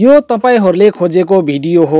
यो तपाईँहरूले खोजेको भिडियो हो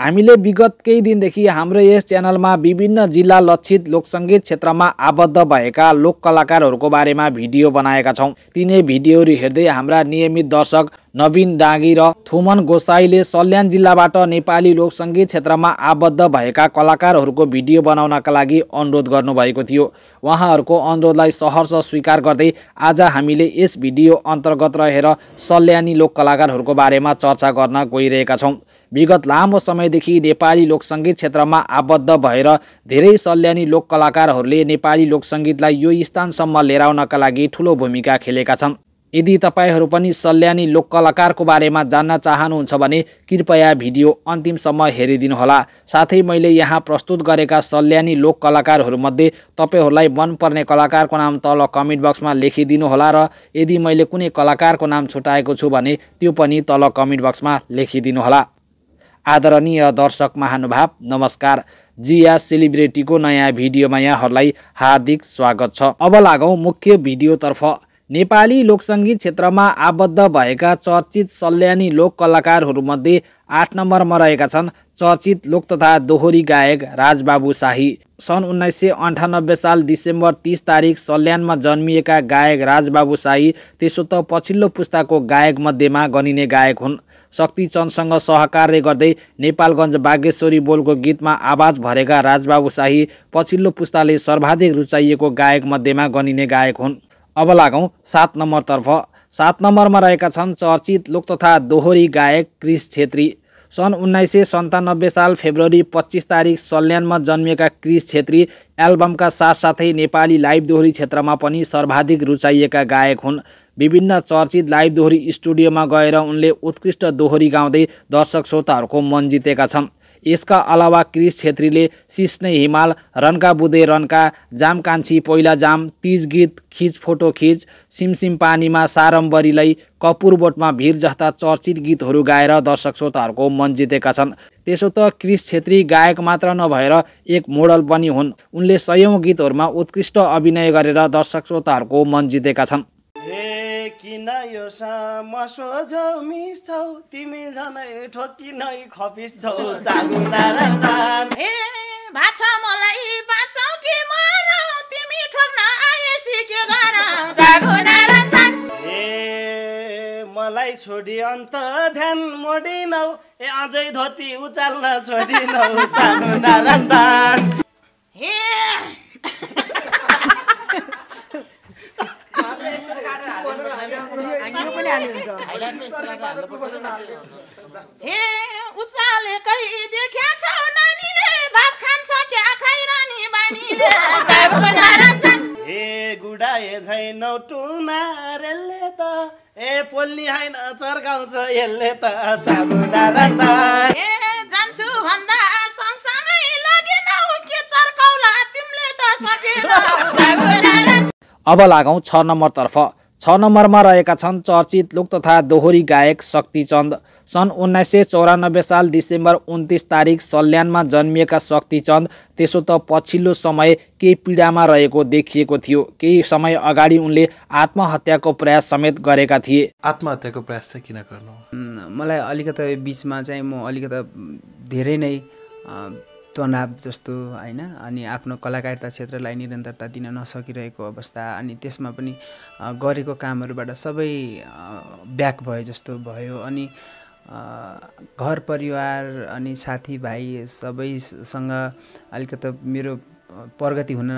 हामीले विगत केही दिनदेखि हाम्रो यस च्यानलमा विभिन्न जिल्ला लक्षित लोकसङ्गीत क्षेत्रमा आबद्ध भएका लोक कलाकारहरूको बारेमा भिडियो बनाएका छौँ तिनै भिडियोहरू हेर्दै हाम्रा नियमित दर्शक नवीन डाँगी र थुमन गोसाईले सल्यान जिल्लाबाट नेपाली लोकसङ्गीत क्षेत्रमा आबद्ध भएका कलाकारहरूको भिडियो बनाउनका लागि अनुरोध गर्नुभएको थियो उहाँहरूको अनुरोधलाई सहर्ष स्वीकार गर्दै आज हामीले यस भिडियो अन्तर्गत रहेर सल्यानी लोक कलाकारहरूको बारेमा चर्चा गर्न गइरहेका छौँ विगत लामो समयदेखि नेपाली लोकसङ्गीत क्षेत्रमा आबद्ध भएर धेरै सल्यानी लोक कलाकारहरूले नेपाली लोकसङ्गीतलाई यो स्थानसम्म लिएर आउनका लागि ठुलो भूमिका खेलेका छन् यदि तपाईँहरू पनि सल्यानी लोक कलाकारको बारेमा जान्न चाहनुहुन्छ भने कृपया भिडियो अन्तिमसम्म हेरिदिनुहोला साथै मैले यहाँ प्रस्तुत गरेका सल्यानी लोक कलाकारहरूमध्ये तपाईँहरूलाई मनपर्ने कलाकारको नाम तल कमेन्ट बक्समा लेखिदिनुहोला र यदि मैले कुनै कलाकारको नाम छुटाएको छु भने त्यो पनि तल कमेन्ट बक्समा लेखिदिनुहोला आदरणीय दर्शक महानुभाव नमस्कार जिया सेलिब्रेटीको नयाँ भिडियोमा यहाँहरूलाई हार्दिक स्वागत छ अब लागौँ मुख्य भिडियोतर्फ नेपाली लोकसङ्गीत क्षेत्रमा आबद्ध भएका चर्चित सल्यानी लोक कलाकारहरूमध्ये आठ नम्बरमा रहेका छन् चर्चित लोक तथा दोहोरी गायक राजबाबु शाही सन् उन्नाइस सय अन्ठानब्बे साल डिसेम्बर तिस तारिक सल्यानमा जन्मिएका गायक राजबाबु शाही त्यसो त पछिल्लो पुस्ताको गायक मध्येमा गनिने गायक हुन् शक्तिचन्दसँग सहकार्य गर्दै नेपालगञ्ज बागेश्वरी बोलको गीतमा आवाज भरेका राजबाबु शाही पछिल्लो पुस्ताले सर्वाधिक रुचाइएको गायक मध्येमा गनिने गायक हुन् अब लागौँ सात नम्बरतर्फ सात नम्बरमा रहेका छन् चर्चित लोक तथा दोहोरी गायक क्रिस छेत्री सन् उन्नाइस सय सन्तानब्बे साल फेब्रुअरी पच्चिस तारिक सल्यानमा जन्मिएका क्रिस छेत्री एल्बमका साथसाथै नेपाली लाइभ दोहोरी क्षेत्रमा पनि सर्वाधिक रुचाइएका गायक हुन् विभिन्न चर्चित लाइभ दोहोरी स्टुडियोमा गएर उनले उत्कृष्ट दोहोरी गाउँदै दर्शक श्रोताहरूको मन जितेका छन् यसका अलावा क्रिस छेत्रीले सिस्ने हिमाल रन्का बुदे रन्का जाम कान्छी पहिला जाम तिज गीत खिच फोटो खिच सिमसिम पानीमा सारम्बरीलाई कपुर बोटमा भिर जस्ता चर्चित गीतहरू गाएर दर्शक श्रोताहरूको मन जितेका छन् त्यसो त क्रिस छेत्री गायक मात्र नभएर एक मोडल पनि हुन् उनले सयौँ गीतहरूमा उत्कृष्ट अभिनय गरेर दर्शक श्रोताहरूको मन जितेका छन् किन यो सामा सोझौ मिस छौ तिमी झनै ठोकिनै खपिस्छौ चागुना ए भाछ मलाई बाँचौ कि मरौ तिमी ठोक्न आएसी के गर गरौ चागुना ए मलाई छोडी अन्त ध्यान मोडिनौ ए अझै धोती उचाल्न छोडिनौ चागुना रन्दान हे पनि हाल्ने हुन्छ ए उचालेकै देख्या छौ नानीले भात खान्छ क्या खाइरहने बानीले ए गुडा ए टुना टुनारेले त ए पोल्नी होइन चर्काउँछ यसले त जान्छु भन्दा सँगसँगै लागेनौ के चर्काउला तिमीले त सकेन अब लागौँ छ नम्बरतर्फ छ नम्बरमा रहेका छन् चर्चित लोक तथा दोहोरी गायक शक्तिचन्द सन् उन्नाइस सय चौरानब्बे साल डिसेम्बर उन्तिस तारिक सल्यानमा जन्मिएका शक्तिचन्द त्यसो त पछिल्लो समय केही पीडामा रहेको देखिएको थियो केही समय अगाडि उनले आत्महत्याको प्रयास समेत गरेका थिए आत्महत्याको प्रयास चाहिँ किन गर्नु मलाई अलिकता बिचमा चाहिँ म अलिकता धेरै नै तनाव जस्तो होइन अनि आफ्नो कलाकारिता क्षेत्रलाई निरन्तरता दिन नसकिरहेको अवस्था अनि त्यसमा पनि गरेको कामहरूबाट सबै ब्याक भयो जस्तो भयो अनि घर परिवार अनि साथीभाइ सबैसँग अलिकति मेरो प्रगति हुन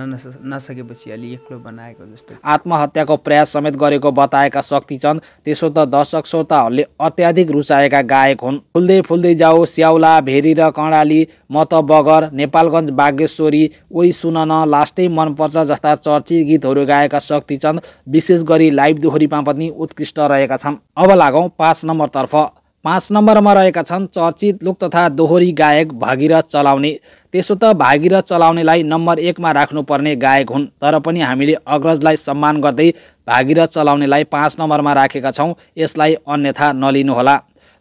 नसकेपछि अलि एक्लो बनाएको जस्तो आत्महत्याको प्रयास समेत गरेको बताएका शक्तिचन्द त्यसो त दर्शक श्रोताहरूले अत्याधिक रुचाएका गायक हुन् फुल्दै फुल्दै जाओ स्याउला भेरी र कर्णाली म त बगर नेपालगञ्ज बागेश्वरी ओइ सुनन लास्टै मनपर्छ जस्ता चर्चित गीतहरू गाएका शक्तिचन्द विशेष गरी लाइभ दोहोरीमा पनि उत्कृष्ट रहेका छन् अब लागौँ पाँच नम्बरतर्फ पाँच नम्बरमा रहेका छन् चर्चित लोक तथा दोहोरी गायक भागिर चलाउने त्यसो त भागिर चलाउनेलाई नम्बर एकमा राख्नुपर्ने गायक हुन् तर पनि हामीले अग्रजलाई सम्मान गर्दै भागिर चलाउनेलाई पाँच नम्बरमा राखेका छौँ यसलाई अन्यथा नलिनुहोला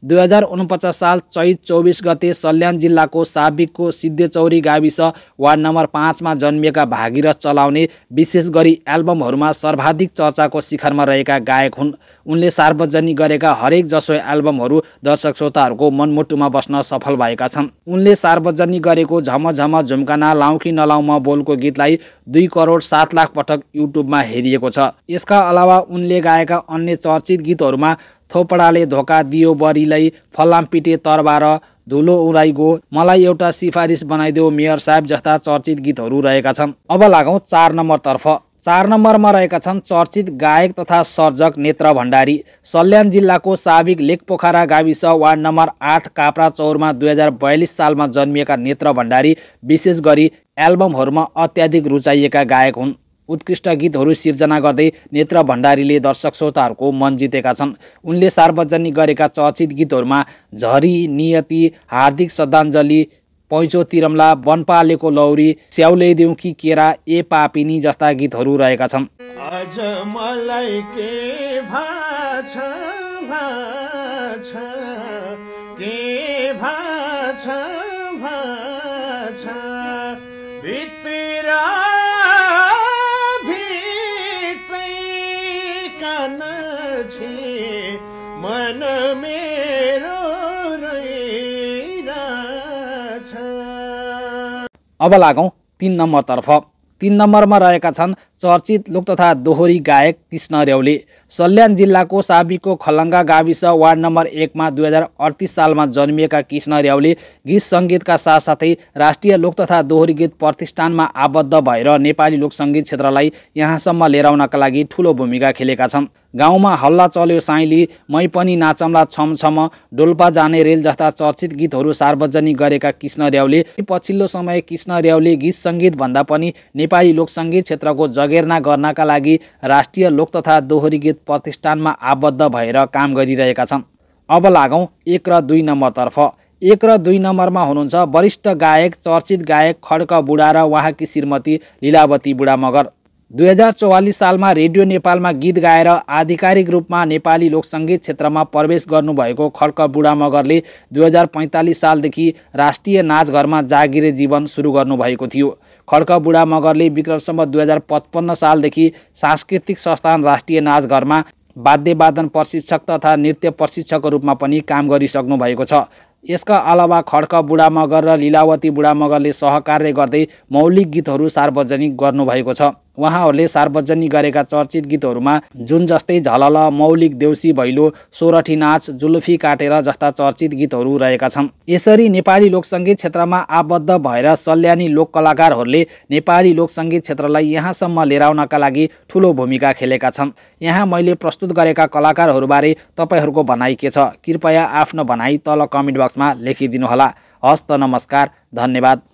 दुई हजार उनपचास साल चैत चौबिस गते सल्यान जिल्लाको साबिकको सिद्धेचौरी गाविस वार्ड नम्बर पाँचमा जन्मिएका भागीरथ चलाउने विशेष गरी एल्बमहरूमा सर्वाधिक चर्चाको शिखरमा रहेका गायक हुन् उनले सार्वजनिक गरेका हरेक जसो एल्बमहरू दर्शक श्रोताहरूको मनमुटुमा बस्न सफल भएका छन् उनले सार्वजनिक गरेको झमझम झुम्काना लाउँ कि नलाउँ बोलको गीतलाई दुई करोड सात लाख पटक युट्युबमा हेरिएको छ यसका अलावा उनले गाएका अन्य चर्चित गीतहरूमा थोपडाले धोका दियो बरीलाई फलाम पिटे तरबार धुलो उराइगो मलाई एउटा सिफारिस बनाइदेऊ मेयर साहेब जस्ता चर्चित गीतहरू रहेका छन् अब लागौँ चार नम्बरतर्फ चार नम्बरमा रहेका छन् चर्चित गायक तथा सर्जक नेत्र भण्डारी सल्यान जिल्लाको साबिक लेकपोखरा गाविस वार्ड नम्बर आठ काप्रा चौरमा दुई हजार बयालिस सालमा जन्मिएका नेत्र भण्डारी विशेष गरी एल्बमहरूमा अत्याधिक रुचाइएका गायक हुन् उत्कृष्ट गीतहरू सिर्जना गर्दै नेत्र भण्डारीले दर्शक श्रोताहरूको मन जितेका छन् उनले सार्वजनिक गरेका चर्चित गीतहरूमा झरी नियति हार्दिक श्रद्धाञ्जली पैँचो तिरमला वनपालेको लौरी स्याउले कि केरा ए पापिनी जस्ता गीतहरू रहेका छन् आज भित्र अब लागौँ तिन नम्बरतर्फ तिन नम्बरमा रहेका छन् चर्चित लोक तथा दोहोरी गायक कृष्ण रेउले सल्यान जिल्लाको साबीको खलङ्गा गाविस वार्ड नम्बर एकमा दुई हजार अडतिस सालमा जन्मिएका कृष्ण रेउले गीत सङ्गीतका साथसाथै राष्ट्रिय लोक तथा दोहोरी गीत प्रतिष्ठानमा आबद्ध भएर नेपाली लोकसङ्गीत क्षेत्रलाई यहाँसम्म लिएर आउनका लागि ठुलो भूमिका खेलेका छन् गाउँमा हल्ला चल्यो साइली मै पनि नाचम्ला छम छम डोल्पा जाने रेल जस्ता चर्चित गीतहरू सार्वजनिक गरेका कृष्ण रेउले पछिल्लो समय कृष्ण रेउले गीत सङ्गीतभन्दा पनि नेपाली लोकसङ्गीत क्षेत्रको जगेर्ना गर्नका लागि राष्ट्रिय लोक तथा दोहोरी गीत प्रतिष्ठानमा आबद्ध भएर काम गरिरहेका छन् अब लागौँ एक र दुई नम्बरतर्फ एक र दुई नम्बरमा हुनुहुन्छ वरिष्ठ गायक चर्चित गायक खड्क बुढा र उहाँकी श्रीमती लीलावती बुढा मगर दुई हजार चौवालिस सालमा रेडियो नेपालमा गीत गाएर आधिकारिक रूपमा नेपाली लोकसङ्गीत क्षेत्रमा प्रवेश गर्नुभएको खड्क बुढा मगरले दुई हजार पैँतालिस सालदेखि राष्ट्रिय नाचघरमा जागिरे जीवन सुरु गर्नुभएको थियो खड्क बुढा मगरले विक्रमसम्म दुई हजार पचपन्न सालदेखि सांस्कृतिक संस्थान राष्ट्रिय नाचघरमा वाद्यवादन प्रशिक्षक तथा नृत्य प्रशिक्षकको रूपमा पनि काम गरिसक्नु भएको छ यसका अलावा खड्क बुढा मगर र लीलावती बुढा मगरले सहकार्य गर्दै मौलिक गीतहरू सार्वजनिक गर्नुभएको छ उहाँहरूले सार्वजनिक गरेका चर्चित गीतहरूमा जुन जस्तै झलल मौलिक देउसी भैलो सोरठी नाच जुलुफी काटेर जस्ता चर्चित गीतहरू रहेका छन् यसरी नेपाली लोकसङ्गीत क्षेत्रमा आबद्ध भएर सल्यानी लोक कलाकारहरूले नेपाली लोकसङ्गीत क्षेत्रलाई यहाँसम्म लिएर आउनका लागि ठुलो भूमिका खेलेका छन् यहाँ मैले प्रस्तुत गरेका कलाकारहरूबारे तपाईँहरूको भनाइ के छ कृपया आफ्नो भनाइ तल कमेन्ट बक्समा लेखिदिनुहोला हस्त नमस्कार धन्यवाद